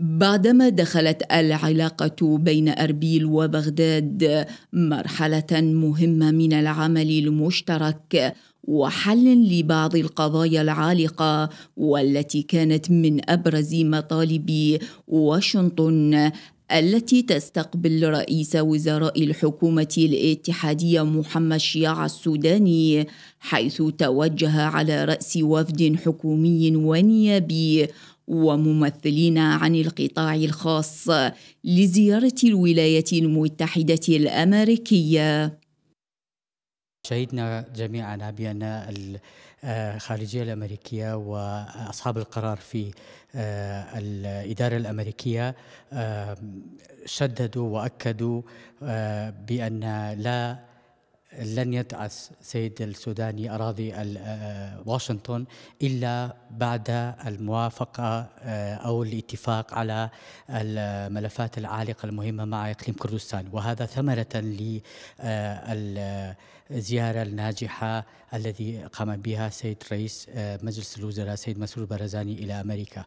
بعدما دخلت العلاقة بين أربيل وبغداد مرحلة مهمة من العمل المشترك وحل لبعض القضايا العالقة والتي كانت من أبرز مطالب واشنطن التي تستقبل رئيس وزراء الحكومة الاتحادية محمد شياع السوداني حيث توجه على رأس وفد حكومي ونيابي وممثلين عن القطاع الخاص لزيارة الولايات المتحدة الأمريكية. شهدنا جميعا بأن الخارجية آه، الأمريكية وأصحاب القرار في آه، الإدارة الأمريكية شددوا وأكدوا آه، بأن لا لن يدعس سيد السوداني أراضي آه، آه، واشنطن إلا بعد الموافقة آه، أو الاتفاق على الملفات العالقة المهمة مع إقليم كردستان وهذا ثمرة للزيارة الناجحة الذي قام بها سيد رئيس مجلس الوزراء سيد مسرور برزاني إلى أمريكا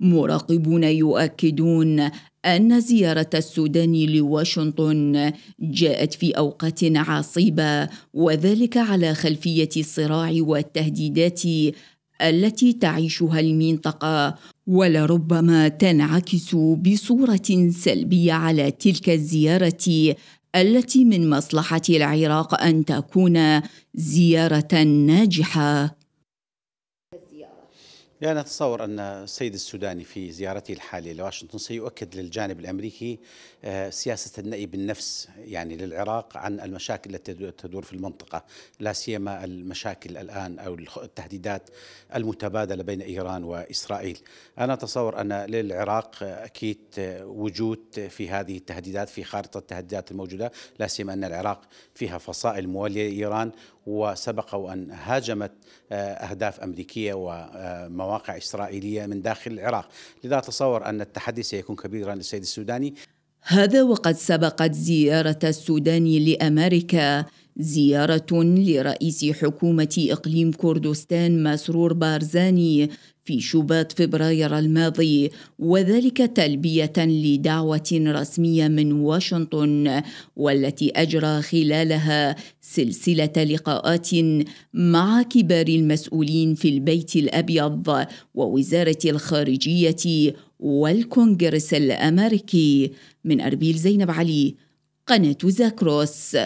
مراقبون يؤكدون أن زيارة السودان لواشنطن جاءت في أوقات عصيبة وذلك على خلفية الصراع والتهديدات التي تعيشها المنطقة ولربما تنعكس بصورة سلبية على تلك الزيارة التي من مصلحة العراق أن تكون زيارة ناجحة لا أتصور أن السيد السوداني في زيارته الحالية لواشنطن سيؤكد للجانب الأمريكي آه، سياسة النأي بالنفس يعني للعراق عن المشاكل التي تدور في المنطقة لا سيما المشاكل الآن أو التهديدات المتبادلة بين إيران وإسرائيل أنا أتصور أن للعراق أكيد وجود في هذه التهديدات في خارطة التهديدات الموجودة لا سيما أن العراق فيها فصائل موالية لإيران وسبق وأن هاجمت آه، أهداف أمريكية ومواقع إسرائيلية من داخل العراق لذا أتصور أن التحدي سيكون كبيرا للسيد السوداني هذا وقد سبقت زيارة السوداني لأمريكا زيارة لرئيس حكومة إقليم كردستان مسرور بارزاني في شباط فبراير الماضي وذلك تلبية لدعوة رسمية من واشنطن والتي أجرى خلالها سلسلة لقاءات مع كبار المسؤولين في البيت الأبيض ووزارة الخارجية والكونغرس الأمريكي من أربيل زينب علي قناة زاكروس